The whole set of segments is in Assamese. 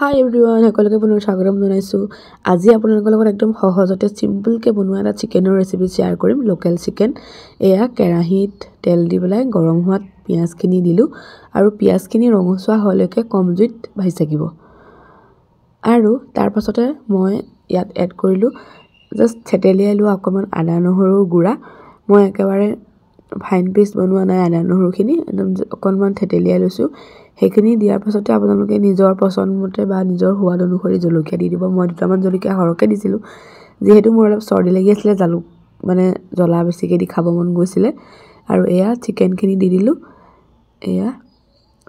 হাই এভৰিৱান সকলোকে পুনৰ স্বাগতম জনাইছোঁ আজি আপোনালোকৰ লগত একদম সহজতে চিম্পুলকৈ বনোৱা এটা চিকেনৰ ৰেচিপি শ্বেয়াৰ কৰিম লোকেল চিকেন এয়া কেৰাহীত তেল দি পেলাই গৰম হোৱাত পিঁয়াজখিনি দিলোঁ আৰু পিঁয়াজখিনি ৰঙচুৱা হোৱালৈকে কম জুইত ভাজি থাকিব আৰু তাৰ পাছতে মই ইয়াত এড কৰিলোঁ জাষ্ট থেতেলিয়াই লোৱা অকণমান আদা নহৰু গুড়া মই একেবাৰে ফাইন পেষ্ট বনোৱা নাই আদা নহৰুখিনি একদম অকণমান থেতেলিয়াই লৈছোঁ সেইখিনি দিয়াৰ পাছতে আপোনালোকে নিজৰ পচন্দমতে বা নিজৰ সোৱাদ অনুসৰি জলকীয়া দি দিব মই দুটামান জলকীয়া সৰহকৈ দিছিলোঁ যিহেতু মোৰ অলপ চৰ্দি লাগি আছিলে জালুক মানে জ্বলা বেছিকৈ দি খাব মন গৈছিলে আৰু এয়া চিকেনখিনি দি দিলোঁ এয়া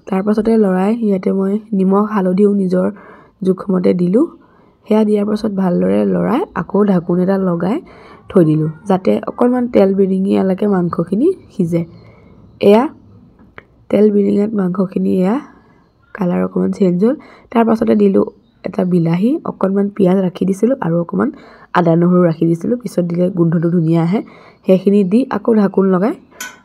তাৰপাছতে লৰাই ইয়াতে মই নিমখ হালধিও নিজৰ জোখমতে দিলোঁ সেয়া দিয়াৰ পাছত ভালদৰে লৰাই আকৌ ঢাকোন এটা লগাই থৈ দিলোঁ যাতে অকণমান তেল বিৰিঙিয়ালৈকে মাংসখিনি সিজে এয়া তেল বিৰিঙাত মাংসখিনি এয়া কালাৰ অকণমান চেঞ্জ হ'ল তাৰপাছতে দিলোঁ এটা বিলাহী অকণমান পিঁয়াজ ৰাখি দিছিলোঁ আৰু অকণমান আদা নহৰু ৰাখি দিছিলোঁ পিছত দিলে গোন্ধটো ধুনীয়া আহে সেইখিনি দি আকৌ ঢাকোন লগাই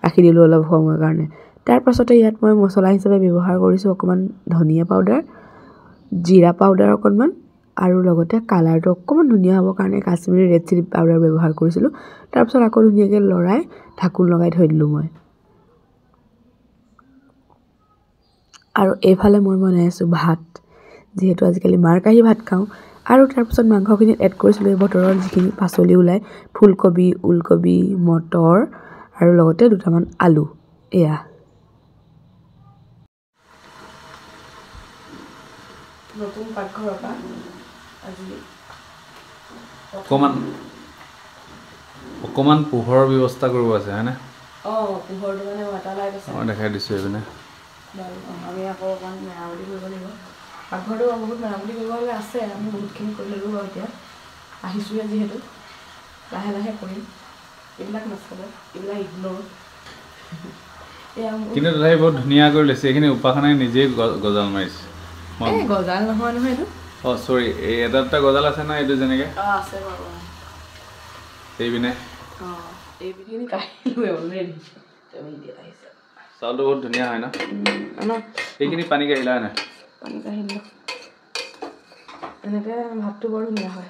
ৰাখি দিলোঁ অলপ সময়ৰ কাৰণে তাৰপাছতে ইয়াত মই মছলা হিচাপে ব্যৱহাৰ কৰিছোঁ অকণমান ধনিয়া পাউডাৰ জিৰা পাউডাৰ অকণমান আৰু লগতে কালাৰটো অকণমান ধুনীয়া হ'বৰ কাৰণে কাশ্মীৰী ৰেড চিলি পাউডাৰ ব্যৱহাৰ কৰিছিলোঁ তাৰপাছত আকৌ ধুনীয়াকৈ লৰাই ঢাকোন লগাই থৈ দিলোঁ মই আৰু এইফালে মই বনাই আছোঁ ভাত যিহেতু আজিকালি মাৰ কাঢ়ি ভাত খাওঁ আৰু তাৰপিছত মাংসখিনিত এড কৰিছিলোঁ এই বতৰৰ যিখিনি পাচলি ওলায় ফুলকবি ওলকবি মটৰ আৰু লগতে দুটামান আলু এয়া অকণমান অকণমান পোহৰৰ ব্যৱস্থা কৰিব আছে হয়নে অঁ পোহৰটো মানে দেখাই দিছোঁ এইপিনে আমি আকৌ অকণমান মেৰামতি কৰিব লাগিব পাকঘৰটো বহুত মেৰামতি কৰিব লাগে আছে আমি বহুতখিনি কৰি ল'লোঁ বাৰু এতিয়া আহিছোঁহে যিহেতু লাহে লাহে কৰিম এইবিলাক নচলে এইবিলাক ইগন'ৰ কিন্তু তথাপি বহুত ধুনীয়া কৰি লৈছে এইখিনি উপাসনাই নিজেই গজাল মাৰিছে গজাল নহয় নহয় এইটো অ চৰি এই এটা দুটা গজাল আছে নহয় এইটো যেনেকে এইপিনে চাউলটো বহুত ধুনীয়া হয় ন সেইখিনি পানী কাঢ়িলা নাই পানী ভাতটো বৰ ধুনীয়া হয়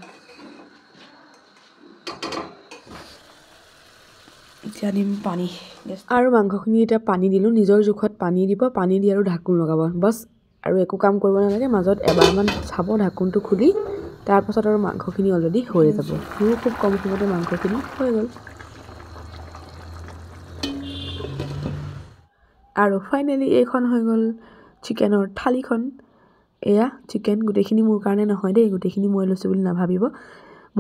এতিয়া দিম পানী আৰু মাংসখিনি এতিয়া পানী দিলোঁ নিজৰ জোখত পানী দিব পানী দি আৰু ঢাকোন লগাব বছ আৰু একো কাম কৰিব নালাগে মাজত এবাৰমান চাব ঢাকোনটো খুলি তাৰপাছত আৰু মাংসখিনি অলৰেডি হৈ যাব মোৰ খুব কম সময়তে মাংসখিনি হৈ গ'ল আৰু ফাইনেলি এইখন হৈ গ'ল চিকেনৰ থালিখন এয়া চিকেন গোটেইখিনি মোৰ কাৰণে নহয় দেই গোটেইখিনি মই লৈছোঁ বুলি নাভাবিব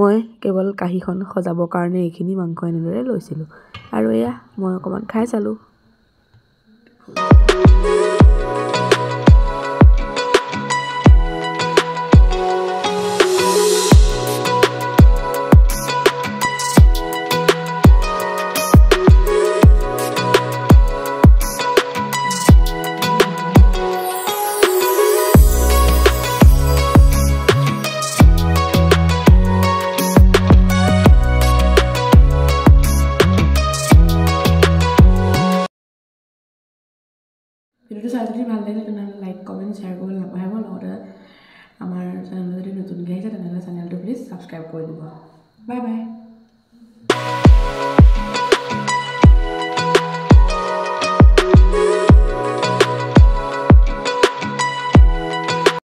মই কেৱল কাঁহীখন সজাবৰ কাৰণে এইখিনি মাংস এনেদৰে লৈছিলোঁ আৰু এয়া মই অকণমান খাই চালোঁ চোৱা যদি ভাল লাগিলে তেনেহ'লে লাইক কমেণ্ট শ্বেয়াৰ কৰিবলৈ নাপাহৰিব লগতে আমাৰ চেনেলটো যদি নতুনকৈ আহিছে তেনেহ'লে চেনেলটো প্লিজ ছাবস্ক্ৰাইব কৰি দিব বাই বাই